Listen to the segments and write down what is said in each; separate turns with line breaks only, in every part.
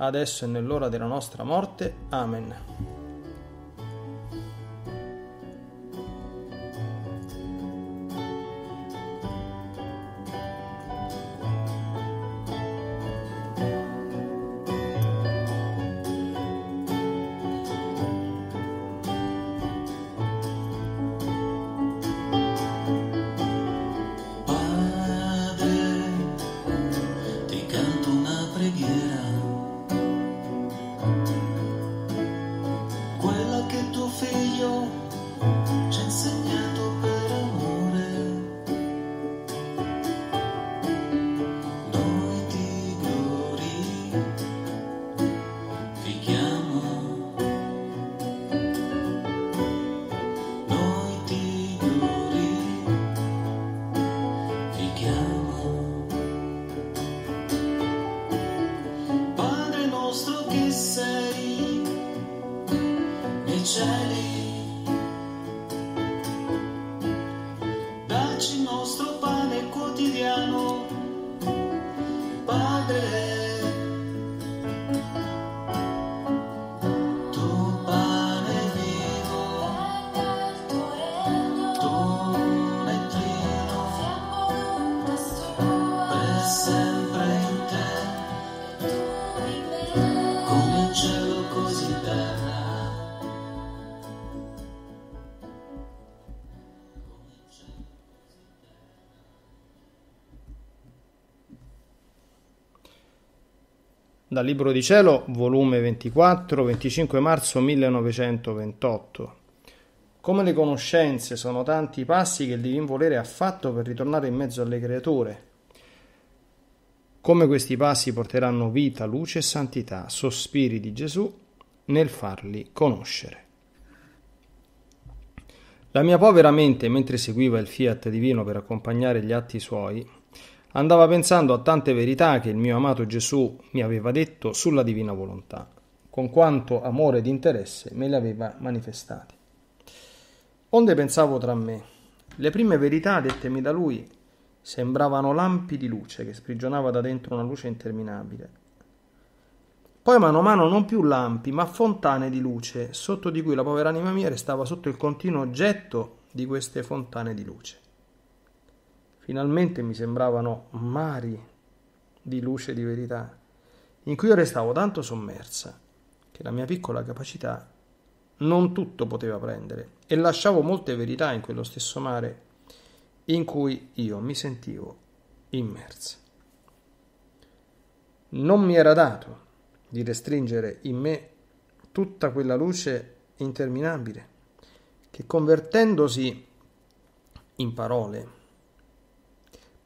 adesso e nell'ora della nostra morte. Amen. dal Libro di Cielo, volume 24, 25 marzo 1928. Come le conoscenze sono tanti i passi che il divin volere ha fatto per ritornare in mezzo alle creature. Come questi passi porteranno vita, luce e santità, sospiri di Gesù nel farli conoscere. La mia povera mente, mentre seguiva il fiat divino per accompagnare gli atti suoi, andava pensando a tante verità che il mio amato Gesù mi aveva detto sulla divina volontà, con quanto amore ed interesse me le aveva manifestate. Onde pensavo tra me, le prime verità dettemi da lui sembravano lampi di luce che sprigionava da dentro una luce interminabile. Poi mano a mano non più lampi, ma fontane di luce, sotto di cui la povera anima mia restava sotto il continuo oggetto di queste fontane di luce. Finalmente mi sembravano mari di luce e di verità, in cui io restavo tanto sommersa che la mia piccola capacità non tutto poteva prendere e lasciavo molte verità in quello stesso mare in cui io mi sentivo immersa. Non mi era dato di restringere in me tutta quella luce interminabile che convertendosi in parole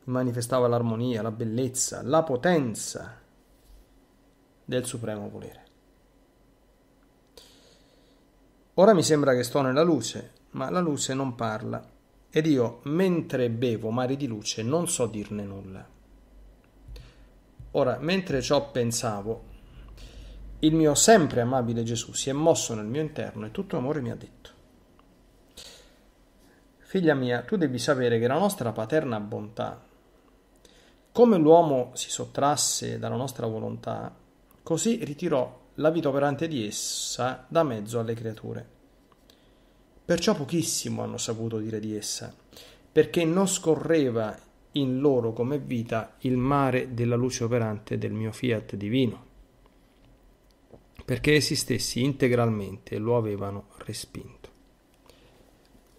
manifestava l'armonia, la bellezza, la potenza del supremo volere. Ora mi sembra che sto nella luce, ma la luce non parla ed io, mentre bevo mari di luce, non so dirne nulla. Ora, mentre ciò pensavo, il mio sempre amabile Gesù si è mosso nel mio interno e tutto amore mi ha detto. Figlia mia, tu devi sapere che la nostra paterna bontà come l'uomo si sottrasse dalla nostra volontà, così ritirò la vita operante di essa da mezzo alle creature. Perciò pochissimo hanno saputo dire di essa, perché non scorreva in loro come vita il mare della luce operante del mio fiat divino, perché essi stessi integralmente lo avevano respinto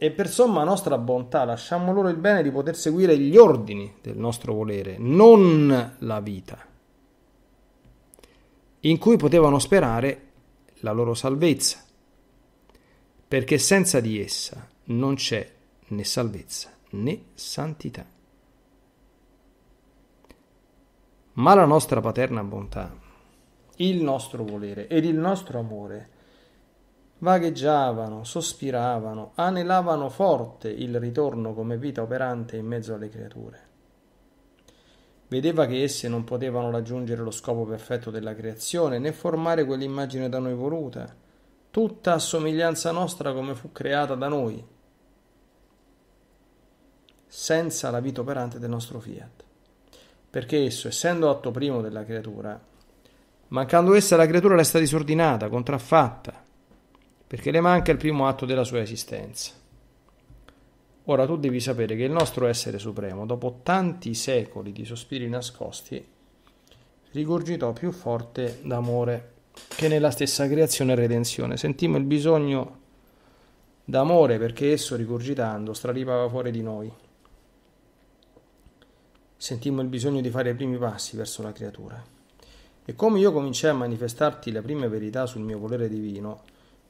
e per somma nostra bontà lasciamo loro il bene di poter seguire gli ordini del nostro volere, non la vita, in cui potevano sperare la loro salvezza, perché senza di essa non c'è né salvezza né santità. Ma la nostra paterna bontà, il nostro volere ed il nostro amore vagheggiavano, sospiravano, anelavano forte il ritorno come vita operante in mezzo alle creature. Vedeva che esse non potevano raggiungere lo scopo perfetto della creazione né formare quell'immagine da noi voluta, tutta a somiglianza nostra come fu creata da noi, senza la vita operante del nostro fiat. Perché esso, essendo atto primo della creatura, mancando essa la creatura resta disordinata, contraffatta, perché le manca il primo atto della sua esistenza. Ora tu devi sapere che il nostro essere supremo, dopo tanti secoli di sospiri nascosti, rigurgitò più forte d'amore che nella stessa creazione e redenzione. Sentimmo il bisogno d'amore perché esso rigorgitando, straripava fuori di noi. Sentimmo il bisogno di fare i primi passi verso la creatura. E come io cominciai a manifestarti la prima verità sul mio volere divino,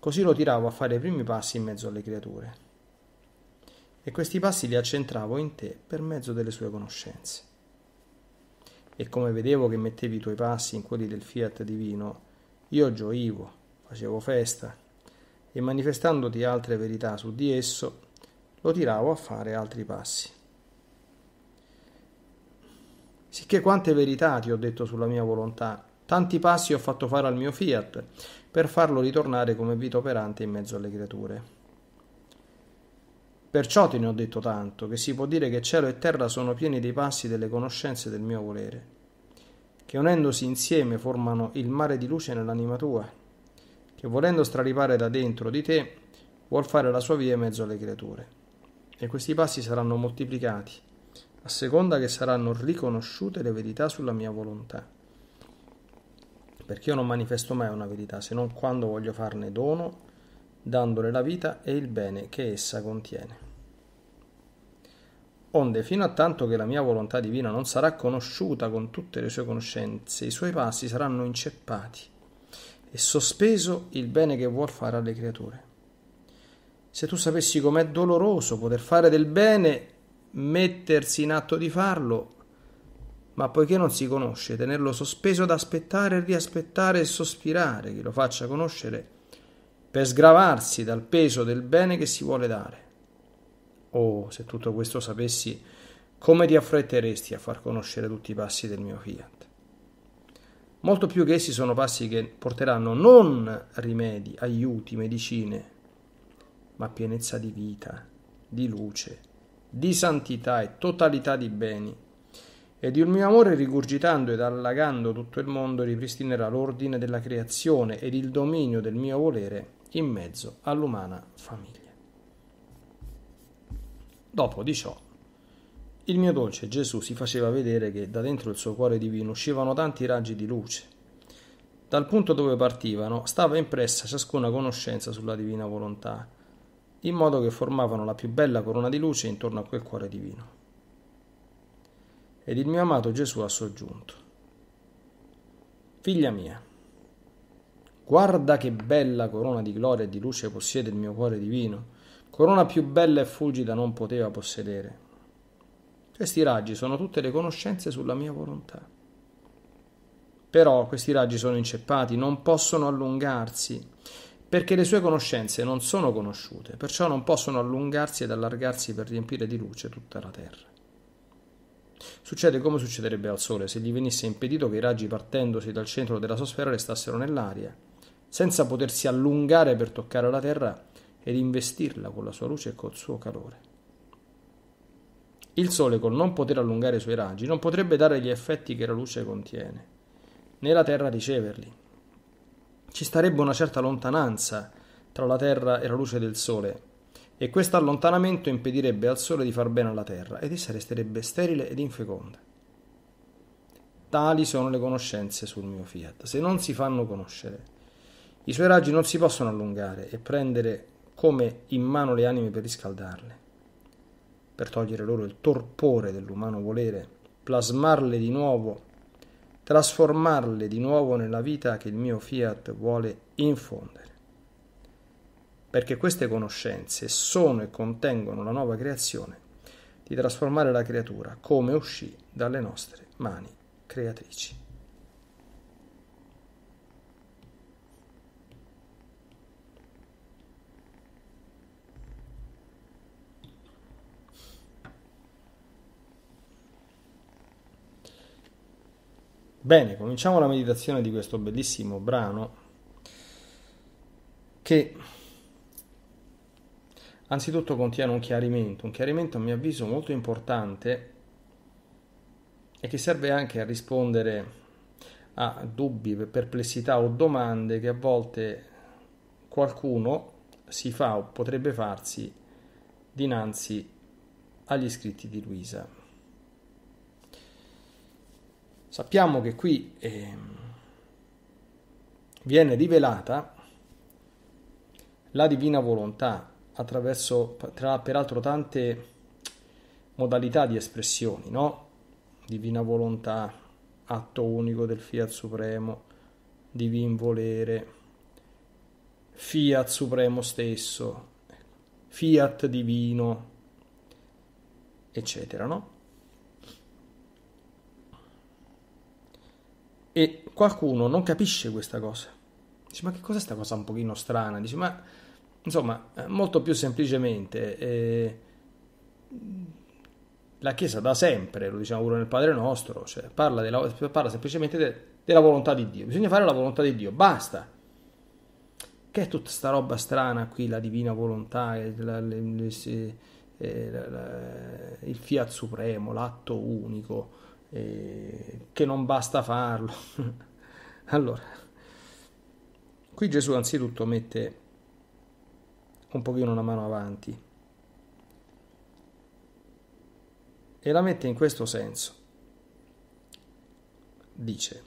Così lo tiravo a fare i primi passi in mezzo alle creature. E questi passi li accentravo in te per mezzo delle sue conoscenze. E come vedevo che mettevi i tuoi passi in quelli del fiat divino, io gioivo, facevo festa, e manifestandoti altre verità su di esso, lo tiravo a fare altri passi. Sicché quante verità ti ho detto sulla mia volontà, tanti passi ho fatto fare al mio fiat, per farlo ritornare come vita operante in mezzo alle creature. Perciò te ne ho detto tanto, che si può dire che cielo e terra sono pieni dei passi delle conoscenze del mio volere, che unendosi insieme formano il mare di luce nell'anima tua, che volendo straripare da dentro di te, vuol fare la sua via in mezzo alle creature. E questi passi saranno moltiplicati, a seconda che saranno riconosciute le verità sulla mia volontà. Certo, perché io non manifesto mai una verità se non quando voglio farne dono, dandole la vita e il bene che essa contiene. Onde, fino a tanto che la mia volontà divina non sarà conosciuta con tutte le sue conoscenze, i suoi passi saranno inceppati e sospeso il bene che vuol fare alle creature. Se tu sapessi com'è doloroso poter fare del bene, mettersi in atto di farlo, ma poiché non si conosce, tenerlo sospeso ad aspettare e riaspettare e sospirare che lo faccia conoscere per sgravarsi dal peso del bene che si vuole dare. Oh, se tutto questo sapessi, come ti affretteresti a far conoscere tutti i passi del mio fiat? Molto più che essi sono passi che porteranno non rimedi, aiuti, medicine, ma pienezza di vita, di luce, di santità e totalità di beni ed il mio amore rigurgitando ed allagando tutto il mondo ripristinerà l'ordine della creazione ed il dominio del mio volere in mezzo all'umana famiglia. Dopo di ciò, il mio dolce Gesù si faceva vedere che da dentro il suo cuore divino uscivano tanti raggi di luce. Dal punto dove partivano stava impressa ciascuna conoscenza sulla divina volontà, in modo che formavano la più bella corona di luce intorno a quel cuore divino. Ed il mio amato Gesù ha soggiunto, Figlia mia, guarda che bella corona di gloria e di luce possiede il mio cuore divino, corona più bella e fulgida non poteva possedere. Questi raggi sono tutte le conoscenze sulla mia volontà. Però questi raggi sono inceppati, non possono allungarsi, perché le sue conoscenze non sono conosciute, perciò non possono allungarsi ed allargarsi per riempire di luce tutta la terra. Succede come succederebbe al Sole se gli venisse impedito che i raggi partendosi dal centro della sua sfera restassero nell'aria, senza potersi allungare per toccare la Terra ed investirla con la sua luce e col suo calore. Il Sole, col non poter allungare i suoi raggi, non potrebbe dare gli effetti che la luce contiene, né la Terra riceverli. Ci starebbe una certa lontananza tra la Terra e la luce del Sole, e questo allontanamento impedirebbe al Sole di far bene alla Terra ed essa resterebbe sterile ed infeconda. Tali sono le conoscenze sul mio Fiat. Se non si fanno conoscere, i suoi raggi non si possono allungare e prendere come in mano le anime per riscaldarle, per togliere loro il torpore dell'umano volere, plasmarle di nuovo, trasformarle di nuovo nella vita che il mio Fiat vuole infondere perché queste conoscenze sono e contengono la nuova creazione di trasformare la creatura come uscì dalle nostre mani creatrici. Bene, cominciamo la meditazione di questo bellissimo brano che anzitutto contiene un chiarimento, un chiarimento a mio avviso molto importante e che serve anche a rispondere a dubbi, perplessità o domande che a volte qualcuno si fa o potrebbe farsi dinanzi agli scritti di Luisa. Sappiamo che qui eh, viene rivelata la divina volontà attraverso tra peraltro tante modalità di espressioni, no? Divina volontà, atto unico del Fiat Supremo, divin volere, Fiat Supremo stesso, Fiat divino, eccetera, no? E qualcuno non capisce questa cosa. Dice, ma che cos'è questa cosa un pochino strana? Dice, ma Insomma, eh, molto più semplicemente, eh, la Chiesa da sempre, lo diciamo pure nel Padre Nostro, cioè parla, della, parla semplicemente de, della volontà di Dio. Bisogna fare la volontà di Dio, basta. Che è tutta sta roba strana qui, la divina volontà, eh, la, le, le, eh, la, la, il fiat supremo, l'atto unico, eh, che non basta farlo. allora, qui Gesù anzitutto mette un pochino una mano avanti e la mette in questo senso. Dice,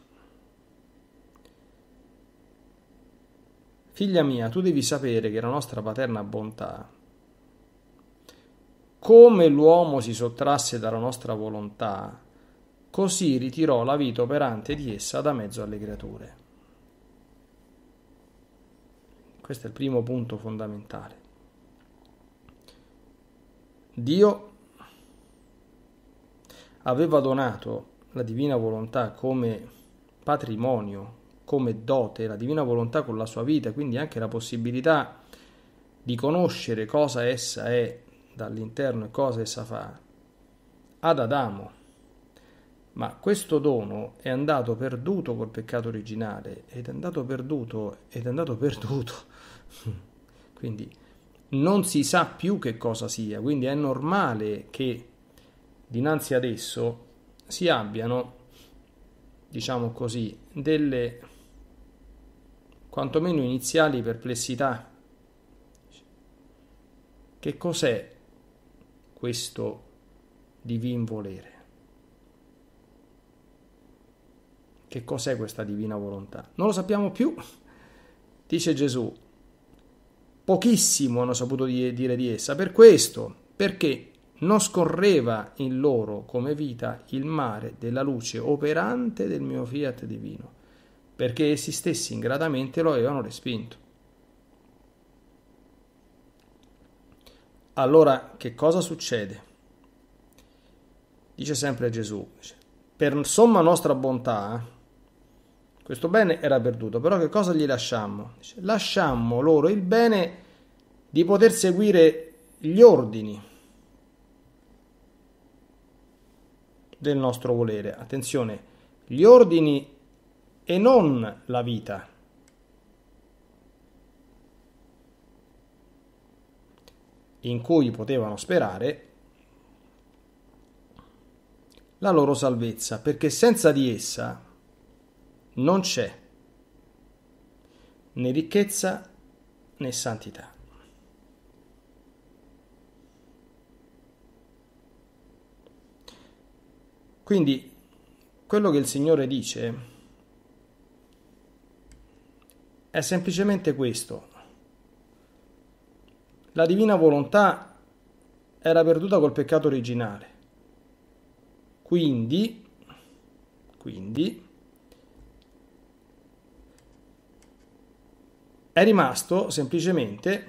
Figlia mia, tu devi sapere che la nostra paterna bontà, come l'uomo si sottrasse dalla nostra volontà, così ritirò la vita operante di essa da mezzo alle creature. Questo è il primo punto fondamentale. Dio aveva donato la divina volontà come patrimonio, come dote, la divina volontà con la sua vita, quindi anche la possibilità di conoscere cosa essa è dall'interno e cosa essa fa, ad Adamo. Ma questo dono è andato perduto col peccato originale, ed è andato perduto, ed è andato perduto quindi non si sa più che cosa sia, quindi è normale che dinanzi ad esso si abbiano, diciamo così, delle quantomeno iniziali perplessità. Che cos'è questo divin volere? Che cos'è questa divina volontà? Non lo sappiamo più, dice Gesù pochissimo hanno saputo di, dire di essa per questo, perché non scorreva in loro come vita il mare della luce operante del mio fiat divino, perché essi stessi ingratamente lo avevano respinto. Allora che cosa succede? Dice sempre Gesù, per somma nostra bontà, questo bene era perduto, però che cosa gli lasciammo? Dice, lasciammo loro il bene di poter seguire gli ordini del nostro volere. Attenzione, gli ordini e non la vita. in cui potevano sperare la loro salvezza, perché senza di essa non c'è né ricchezza né santità. Quindi quello che il Signore dice è semplicemente questo. La divina volontà era perduta col peccato originale. Quindi, quindi è rimasto semplicemente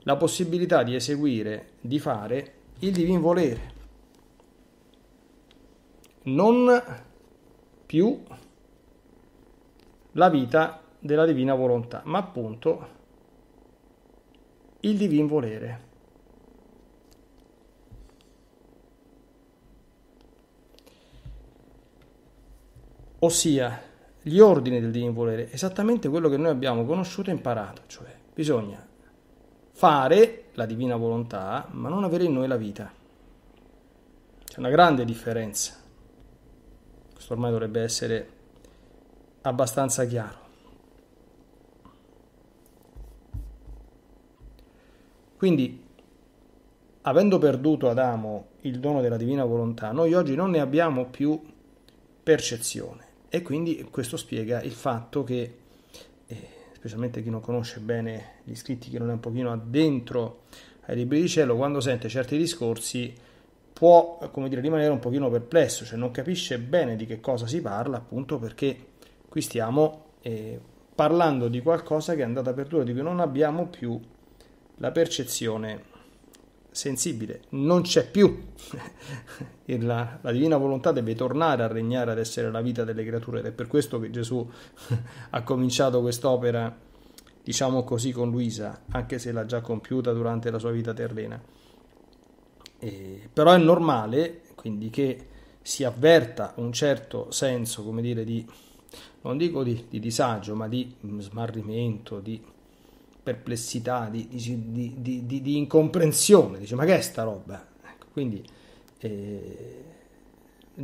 la possibilità di eseguire, di fare il divin volere, non più la vita della divina volontà, ma appunto il divin volere. Ossia, gli ordini del divin volere, esattamente quello che noi abbiamo conosciuto e imparato, cioè bisogna fare la divina volontà, ma non avere in noi la vita. C'è una grande differenza. Questo ormai dovrebbe essere abbastanza chiaro. Quindi, avendo perduto Adamo il dono della divina volontà, noi oggi non ne abbiamo più percezione. E quindi questo spiega il fatto che, eh, specialmente chi non conosce bene gli scritti che non è un pochino addentro ai libri di cielo, quando sente certi discorsi può, come dire, rimanere un pochino perplesso, cioè non capisce bene di che cosa si parla, appunto perché qui stiamo eh, parlando di qualcosa che è andata per due di cui non abbiamo più la percezione sensibile, non c'è più. la, la, divina volontà deve tornare a regnare, ad essere la vita delle creature ed è per questo che Gesù ha cominciato quest'opera, diciamo così, con Luisa, anche se l'ha già compiuta durante la sua vita terrena. E, però è normale, quindi, che si avverta un certo senso, come dire, di, non dico di, di disagio, ma di smarrimento, di perplessità, di, di, di, di incomprensione, dice ma che è sta roba? Ecco, quindi eh,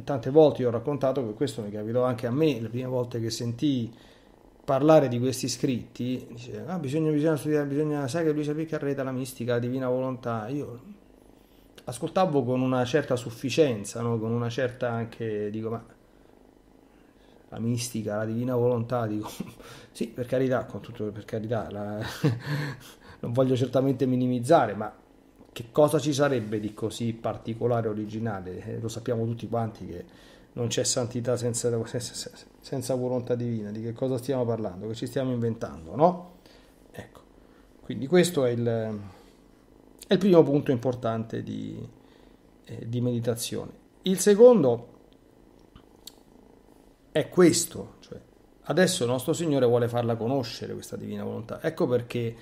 tante volte io ho raccontato che questo mi capitò anche a me, le prime volte che sentii parlare di questi scritti, dice, ah, bisogna, bisogna studiare, bisogna, sai che lui Luisa Picca arreda la mistica, la divina volontà, io ascoltavo con una certa sufficienza, no? con una certa anche, dico ma la mistica, la divina volontà, dico sì, per carità, con tutto per carità, la, non voglio certamente minimizzare, ma che cosa ci sarebbe di così particolare, originale? Eh, lo sappiamo tutti quanti che non c'è santità senza, senza, senza volontà divina, di che cosa stiamo parlando, che ci stiamo inventando, no? Ecco, quindi questo è il, è il primo punto importante di, eh, di meditazione. Il secondo è questo. Cioè, adesso il nostro Signore vuole farla conoscere questa divina volontà. Ecco perché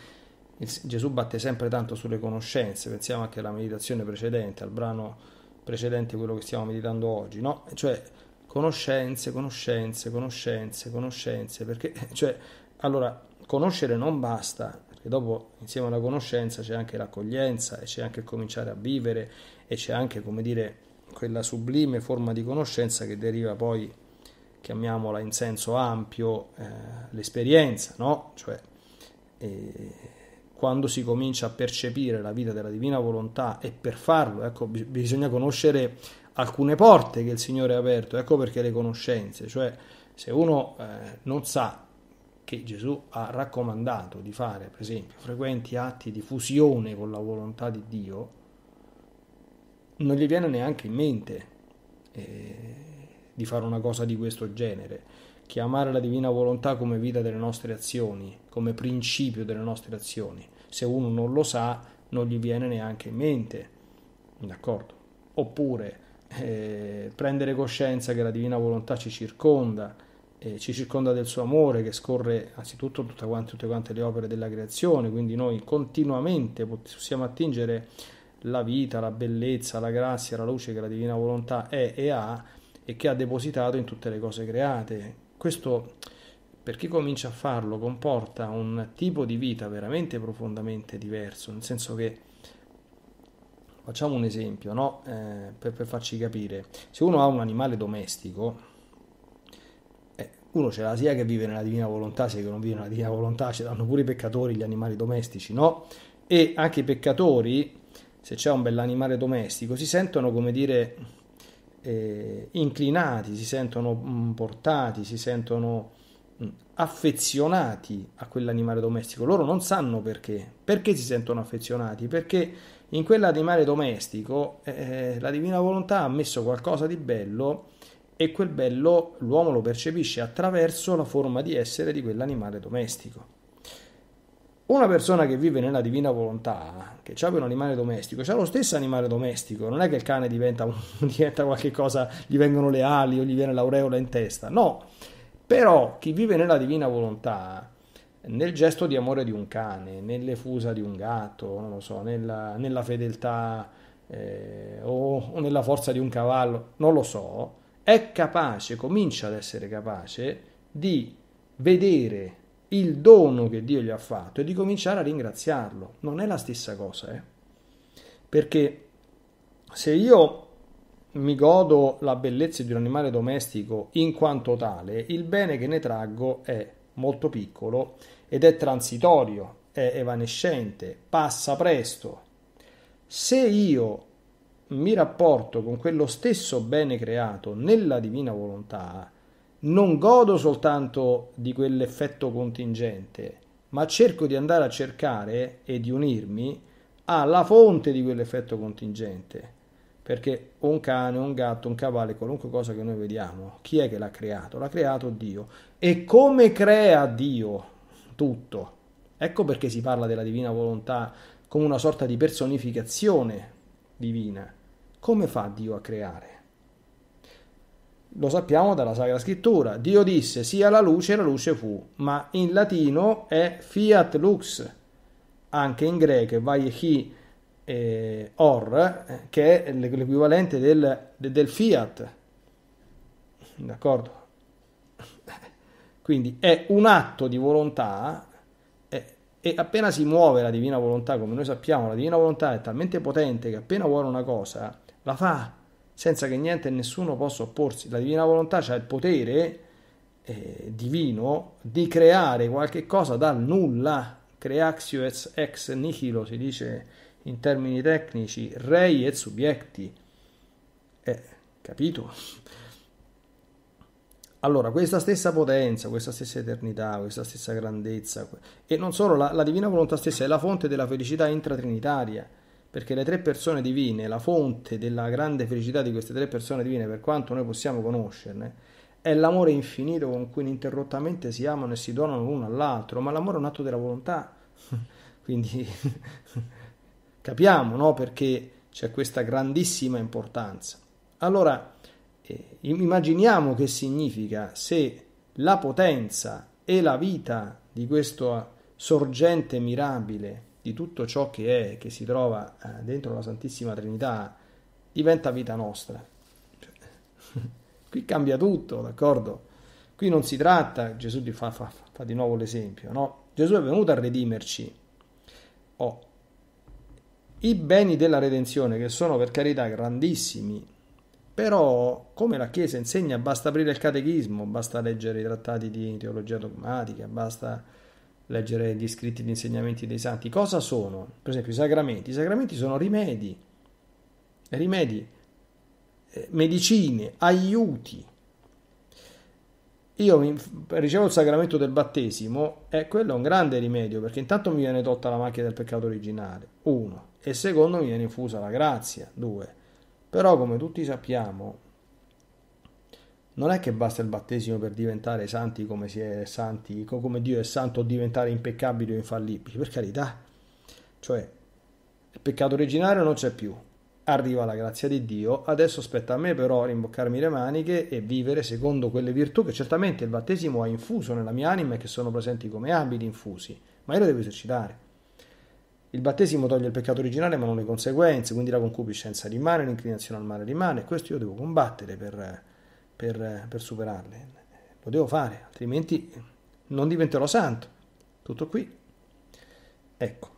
Gesù batte sempre tanto sulle conoscenze. Pensiamo anche alla meditazione precedente, al brano precedente, quello che stiamo meditando oggi, no? Cioè, conoscenze, conoscenze, conoscenze, conoscenze, perché, cioè, allora, conoscere non basta, perché dopo insieme alla conoscenza c'è anche l'accoglienza e c'è anche il cominciare a vivere e c'è anche, come dire, quella sublime forma di conoscenza che deriva poi chiamiamola in senso ampio, eh, l'esperienza, no? Cioè, eh, quando si comincia a percepire la vita della divina volontà e per farlo, ecco, bisogna conoscere alcune porte che il Signore ha aperto, ecco perché le conoscenze, cioè se uno eh, non sa che Gesù ha raccomandato di fare, per esempio, frequenti atti di fusione con la volontà di Dio, non gli viene neanche in mente. Eh, di fare una cosa di questo genere, chiamare la divina volontà come vita delle nostre azioni, come principio delle nostre azioni. Se uno non lo sa, non gli viene neanche in mente, d'accordo? Oppure eh, prendere coscienza che la divina volontà ci circonda, eh, ci circonda del suo amore che scorre anzitutto tutte quante, tutte quante le opere della creazione, quindi noi continuamente possiamo attingere la vita, la bellezza, la grazia, la luce che la divina volontà è e ha e che ha depositato in tutte le cose create. Questo per chi comincia a farlo comporta un tipo di vita veramente profondamente diverso, nel senso che facciamo un esempio no? eh, per, per, farci capire, se uno ha un animale domestico, eh, uno ce l'ha sia che vive nella divina volontà, sia che non vive nella divina volontà, ce l'hanno pure i peccatori gli animali domestici, no? E anche i peccatori, se c'è un bell'animale domestico, si sentono come dire eh, inclinati, si sentono mm, portati, si sentono mm, affezionati a quell'animale domestico. Loro non sanno perché. Perché si sentono affezionati? Perché in quell'animale domestico eh, eh, la divina volontà ha messo qualcosa di bello e quel bello l'uomo lo percepisce attraverso la forma di essere di quell'animale domestico. Una persona che vive nella divina volontà, che ha un animale domestico, ha lo stesso animale domestico, non è che il cane diventa, un, diventa qualche gli vengono le ali o gli viene l'aureola in testa, no. Però chi vive nella divina volontà, nel gesto di amore di un cane, nelle fusa di un gatto, non lo so, nella, nella fedeltà eh, o, o nella forza di un cavallo, non lo so, è capace, comincia ad essere capace di vedere il dono che Dio gli ha fatto e di cominciare a ringraziarlo. Non è la stessa cosa, eh? Perché se io mi godo la bellezza di un animale domestico in quanto tale, il bene che ne traggo è molto piccolo ed è transitorio, è evanescente, passa presto. Se io mi rapporto con quello stesso bene creato nella divina volontà, non godo soltanto di quell'effetto contingente, ma cerco di andare a cercare e di unirmi alla fonte di quell'effetto contingente. Perché un cane, un gatto, un cavallo, qualunque cosa che noi vediamo, chi è che l'ha creato? L'ha creato Dio. E come crea Dio tutto? Ecco perché si parla della divina volontà come una sorta di personificazione divina. Come fa Dio a creare? lo sappiamo dalla Sacra Scrittura. Dio disse sia la luce e la luce fu, ma in latino è fiat lux, anche in greco è vaiechi eh, or, che è l'equivalente del, del fiat. D'accordo? Quindi è un atto di volontà eh, e appena si muove la divina volontà, come noi sappiamo, la divina volontà è talmente potente che appena vuole una cosa la fa senza che niente e nessuno possa opporsi. La divina volontà ha il potere eh, divino di creare qualche cosa dal nulla, creatio ex nihilo si dice in termini tecnici, rei e subjecti. Eh, capito? Allora, questa stessa potenza, questa stessa eternità, questa stessa grandezza, e non solo, la, la divina volontà stessa è la fonte della felicità intratrinitaria perché le tre persone divine, la fonte della grande felicità di queste tre persone divine, per quanto noi possiamo conoscerne, è l'amore infinito con cui ininterrottamente si amano e si donano l'uno all'altro, ma l'amore è un atto della volontà. Quindi capiamo no? perché c'è questa grandissima importanza. Allora, eh, immaginiamo che significa se la potenza e la vita di questo sorgente mirabile di tutto ciò che è, che si trova eh, dentro la Santissima Trinità, diventa vita nostra. Qui cambia tutto, d'accordo? Qui non si tratta, Gesù fa, fa, fa di nuovo l'esempio, no? Gesù è venuto a redimerci. Oh, I beni della redenzione, che sono per carità grandissimi, però come la Chiesa insegna, basta aprire il catechismo, basta leggere i trattati di teologia dogmatica, basta leggere gli scritti e gli insegnamenti dei santi. Cosa sono? Per esempio i sacramenti. I sacramenti sono rimedi, rimedi, eh, medicine, aiuti. Io ricevo il sacramento del battesimo e quello è un grande rimedio perché intanto mi viene tolta la macchia del peccato originale, uno, e secondo mi viene infusa la grazia, due. Però come tutti sappiamo, non è che basta il battesimo per diventare santi come, santi, come Dio è santo o diventare impeccabili o infallibili, per carità. Cioè, il peccato originario non c'è più, arriva la grazia di Dio, adesso spetta a me però rimboccarmi le maniche e vivere secondo quelle virtù che certamente il battesimo ha infuso nella mia anima e che sono presenti come abiti infusi, ma io le devo esercitare. Il battesimo toglie il peccato originale ma non le conseguenze, quindi la concupiscenza rimane, l'inclinazione al male rimane, e questo io devo combattere per per, per superarle. Lo devo fare, altrimenti non diventerò santo. Tutto qui. Ecco.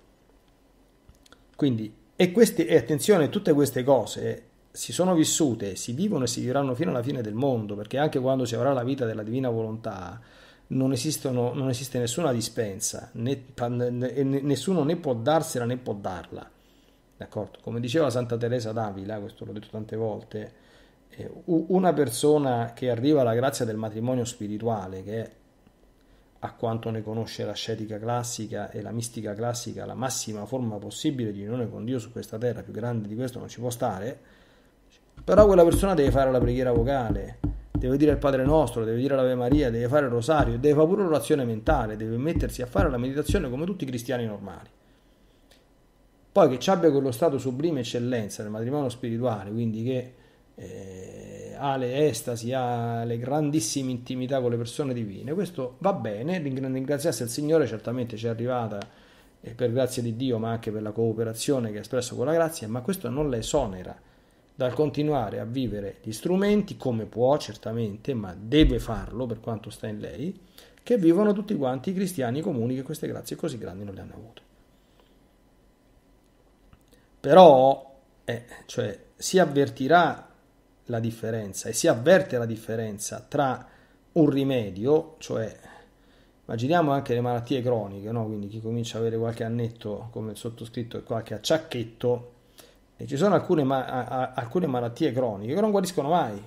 Quindi, e, queste, e attenzione, tutte queste cose si sono vissute, si vivono e si vivranno fino alla fine del mondo, perché anche quando si avrà la vita della divina volontà, non, esistono, non esiste nessuna dispensa, né, nessuno né può darsela né può darla. D'accordo? Come diceva Santa Teresa d'Avila, questo l'ho detto tante volte, eh, una persona che arriva alla grazia del matrimonio spirituale, che è a quanto ne conosce la scetica classica e la mistica classica, la massima forma possibile di unione con Dio su questa terra, più grande di questo non ci può stare, però quella persona deve fare la preghiera vocale, deve dire il Padre nostro, deve dire l'Ave Maria, deve fare il rosario, deve fare pure l'orazione mentale, deve mettersi a fare la meditazione come tutti i cristiani normali. Poi che ci abbia quello stato sublime eccellenza nel matrimonio spirituale, quindi che eh, ha le estasi, ha le grandissime intimità con le persone divine. Questo va bene, ringraziarsi al Signore certamente ci è arrivata eh, per grazia di Dio, ma anche per la cooperazione che ha espresso con la grazia, ma questo non la esonera dal continuare a vivere gli strumenti come può certamente, ma deve farlo per quanto sta in lei, che vivono tutti quanti i cristiani comuni che queste grazie così grandi non le hanno avute. Però, eh, cioè, si avvertirà la differenza e si avverte la differenza tra un rimedio, cioè immaginiamo anche le malattie croniche, no? quindi chi comincia ad avere qualche annetto come il sottoscritto e qualche acciacchetto, e ci sono alcune, ma- a- alcune malattie croniche che non guariscono mai,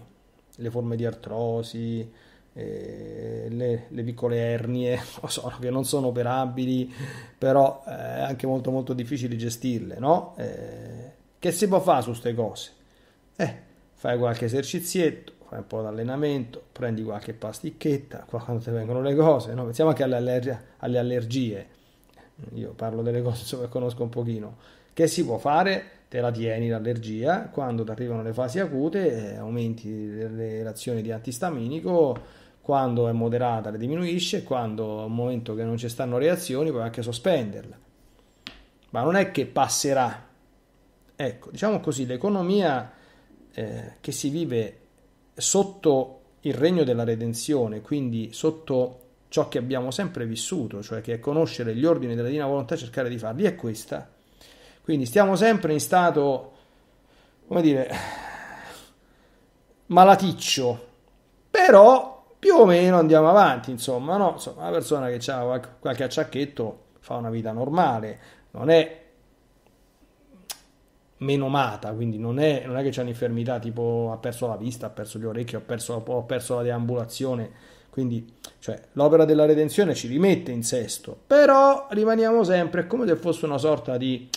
le forme di artrosi, eh, le, le, piccole ernie so, che non sono operabili, però eh, è anche molto molto difficile gestirle, no? Eh, che si può fare su queste cose? Eh, fai qualche esercizietto, fai un po' di allenamento, prendi qualche pasticchetta, quando ti vengono le cose, no? pensiamo anche alle, aller- alle allergie, io parlo delle cose che conosco un pochino, che si può fare? Te la tieni l'allergia, quando ti arrivano le fasi acute eh, aumenti le, reazioni di antistaminico, quando è moderata le diminuisce, quando un momento che non ci stanno reazioni puoi anche sospenderla. Ma non è che passerà. Ecco, diciamo così, l'economia eh, che si vive sotto il regno della redenzione, quindi sotto ciò che abbiamo sempre vissuto, cioè che è conoscere gli ordini della divina volontà e cercare di farli, è questa. Quindi stiamo sempre in stato, come dire, malaticcio, però più o meno andiamo avanti, insomma, no? insomma una persona che ha qualche acciacchetto fa una vita normale, non è menomata, quindi non è, non è che c'è un'infermità tipo ha perso la vista, ha perso gli orecchi, ha perso, ha perso la deambulazione, quindi cioè, l'opera della redenzione ci rimette in sesto, però rimaniamo sempre come se fosse una sorta di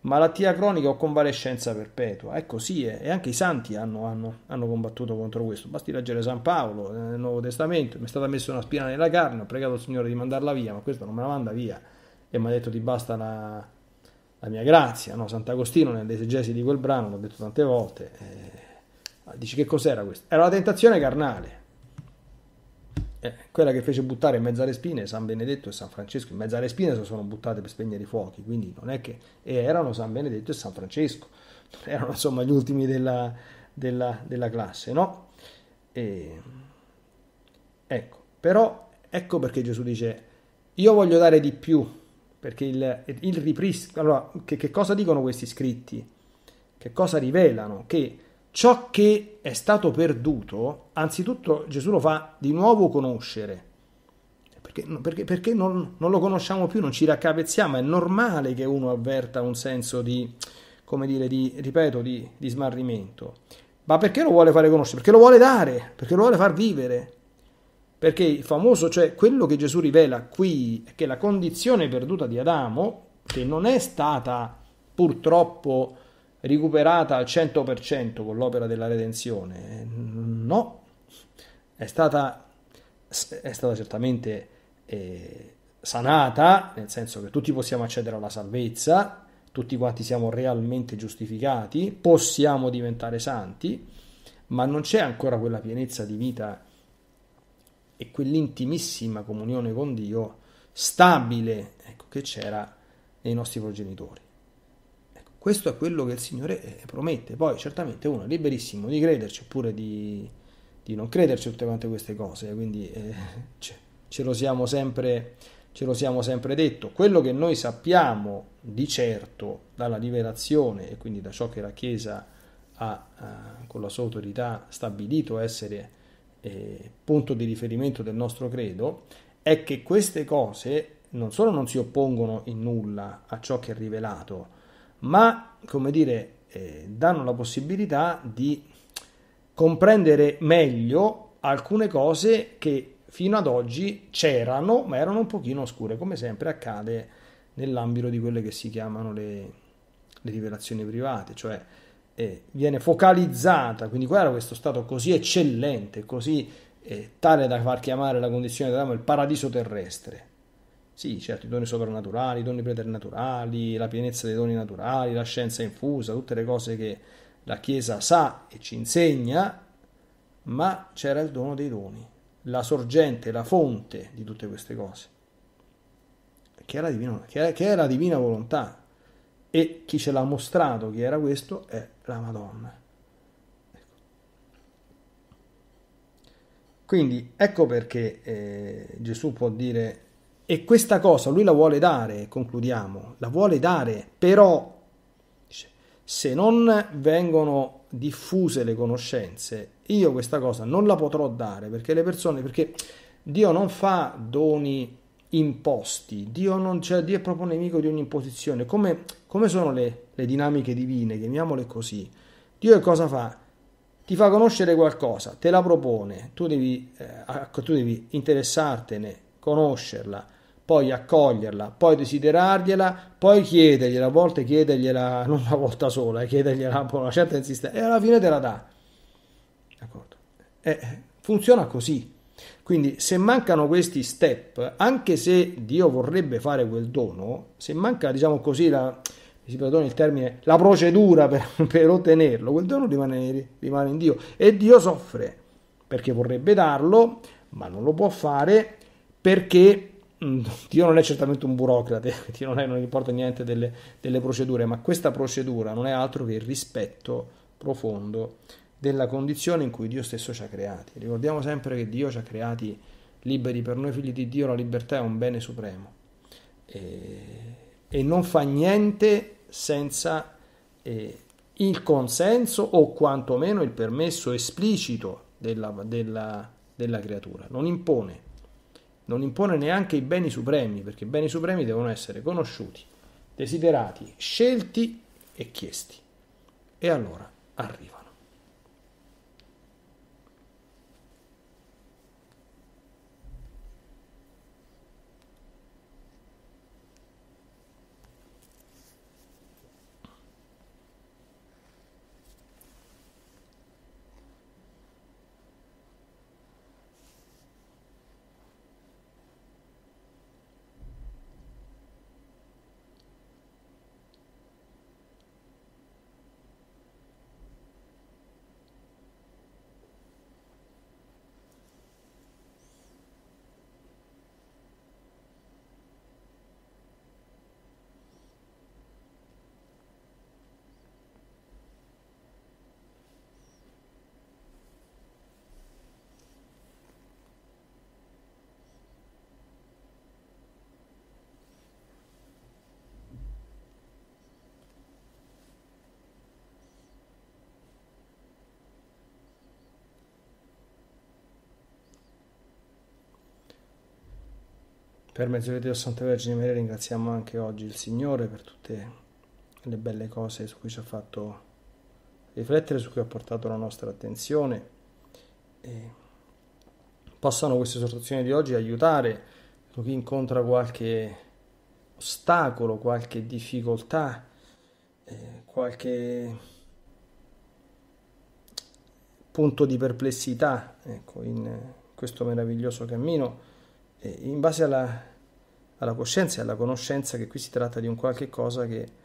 malattia cronica o convalescenza perpetua. È così, eh. e anche i santi hanno, hanno, hanno, combattuto contro questo. Basti leggere San Paolo eh, nel Nuovo Testamento, mi è stata messa una spina nella carne, ho pregato il Signore di mandarla via, ma questo non me la manda via e mi ha detto ti basta la, la mia grazia, no? Sant'Agostino nell'esegesi di quel brano, l'ho detto tante volte, eh, dice che cos'era questo? Era la tentazione carnale, eh, quella che fece buttare in mezzo alle spine San Benedetto e San Francesco, in mezzo alle spine sono buttate per spegnere i fuochi, quindi non è che erano San Benedetto e San Francesco, erano insomma gli ultimi della, della, della classe, no? E, ecco, però ecco perché Gesù dice, io voglio dare di più perché il, il ripristino... Allora, che, che cosa dicono questi scritti? Che cosa rivelano? Che ciò che è stato perduto, anzitutto Gesù lo fa di nuovo conoscere. Perché, perché, perché non, non, lo conosciamo più, non ci raccapezziamo, è normale che uno avverta un senso di, come dire, di, ripeto, di, di smarrimento. Ma perché lo vuole fare conoscere? Perché lo vuole dare, perché lo vuole far vivere. Perché il famoso, cioè quello che Gesù rivela qui, è che la condizione perduta di Adamo, che non è stata purtroppo recuperata al 100% con l'opera della redenzione, no, è stata, è stata certamente eh, sanata, nel senso che tutti possiamo accedere alla salvezza, tutti quanti siamo realmente giustificati, possiamo diventare santi, ma non c'è ancora quella pienezza di vita e quell'intimissima comunione con Dio stabile ecco, che c'era nei nostri progenitori. Ecco, questo è quello che il Signore eh, promette. Poi certamente uno è liberissimo di crederci oppure di, di non crederci tutte quante queste cose, quindi eh, ce, lo siamo sempre, ce lo siamo sempre detto. Quello che noi sappiamo di certo dalla rivelazione e quindi da ciò che la Chiesa ha eh, con la sua autorità stabilito essere eh, punto di riferimento del nostro credo, è che queste cose non solo non si oppongono in nulla a ciò che è rivelato, ma, come dire, eh, danno la possibilità di comprendere meglio alcune cose che fino ad oggi c'erano, ma erano un pochino oscure, come sempre accade nell'ambito di quelle che si chiamano le, le rivelazioni private, cioè eh, viene focalizzata, quindi guarda questo stato così eccellente, così eh, tale da far chiamare la condizione dell'uomo il paradiso terrestre. Sì, certo, i doni soprannaturali, i doni preternaturali, la pienezza dei doni naturali, la scienza infusa, tutte le cose che la Chiesa sa e ci insegna, ma c'era il dono dei doni, la sorgente, la fonte di tutte queste cose, che era, divino, che era, che era divina volontà, e chi ce l'ha mostrato che era questo è la Madonna. Ecco. Quindi ecco perché eh, Gesù può dire, e questa cosa lui la vuole dare, concludiamo, la vuole dare, però se non vengono diffuse le conoscenze, io questa cosa non la potrò dare perché le persone, perché Dio non fa doni imposti, Dio, non, cioè, Dio è proprio nemico di ogni imposizione, come, come sono le, le, dinamiche divine, chiamiamole così. Dio che cosa fa? Ti fa conoscere qualcosa, te la propone, tu devi, eh, tu devi interessartene, conoscerla, poi accoglierla, poi desiderargliela, poi chiedergliela, a volte chiedergliela non una volta sola, eh, chiedergliela con una certa insistenza e alla fine te la dà. D'accordo? Eh, funziona così. Quindi se mancano questi step, anche se Dio vorrebbe fare quel dono, se manca, diciamo così, la, si il termine, la procedura per, per ottenerlo, quel dono rimane, rimane in Dio e Dio soffre perché vorrebbe darlo, ma non lo può fare perché mm, Dio non è certamente un burocrate, Dio non, è, non importa niente delle, delle procedure, ma questa procedura non è altro che il rispetto profondo della condizione in cui Dio stesso ci ha creati. Ricordiamo sempre che Dio ci ha creati liberi, per noi figli di Dio la libertà è un bene supremo e, e non fa niente senza eh, il consenso o quantomeno il permesso esplicito della, della, della creatura, non impone, non impone neanche i beni supremi, perché i beni supremi devono essere conosciuti, desiderati, scelti e chiesti. E allora arrivano. Per mezzo di Dio Santa Vergine Maria ringraziamo anche oggi il Signore per tutte le belle cose su cui ci ha fatto riflettere, su cui ha portato la nostra attenzione. E possano queste esortazioni di oggi aiutare chi incontra qualche ostacolo, qualche difficoltà, eh, qualche punto di perplessità ecco, in questo meraviglioso cammino eh, in base alla, alla coscienza e alla conoscenza che qui si tratta di un qualche cosa che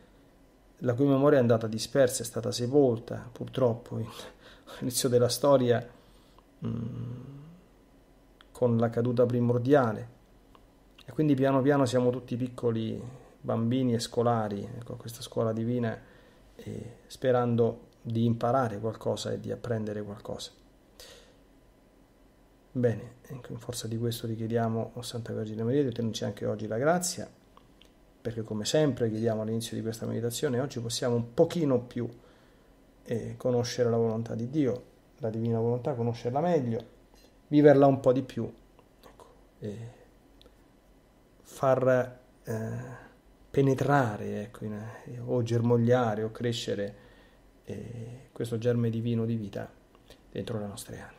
la cui memoria è andata dispersa, è stata sepolta purtroppo all'inizio della storia mh, mm, con la caduta primordiale. E quindi piano piano siamo tutti piccoli bambini e scolari, ecco, questa scuola divina, eh, sperando di imparare qualcosa e di apprendere qualcosa. Bene, ecco, in forza di questo richiediamo, o Santa Vergine Maria, di ottenerci anche oggi la grazia, perché come sempre chiediamo all'inizio di questa meditazione, oggi possiamo un pochino più eh, conoscere la volontà di Dio, la divina volontà, conoscerla meglio, viverla un po' di più, ecco, e far eh, penetrare ecco, in, eh, o germogliare o crescere eh, questo germe divino di vita dentro le nostre anime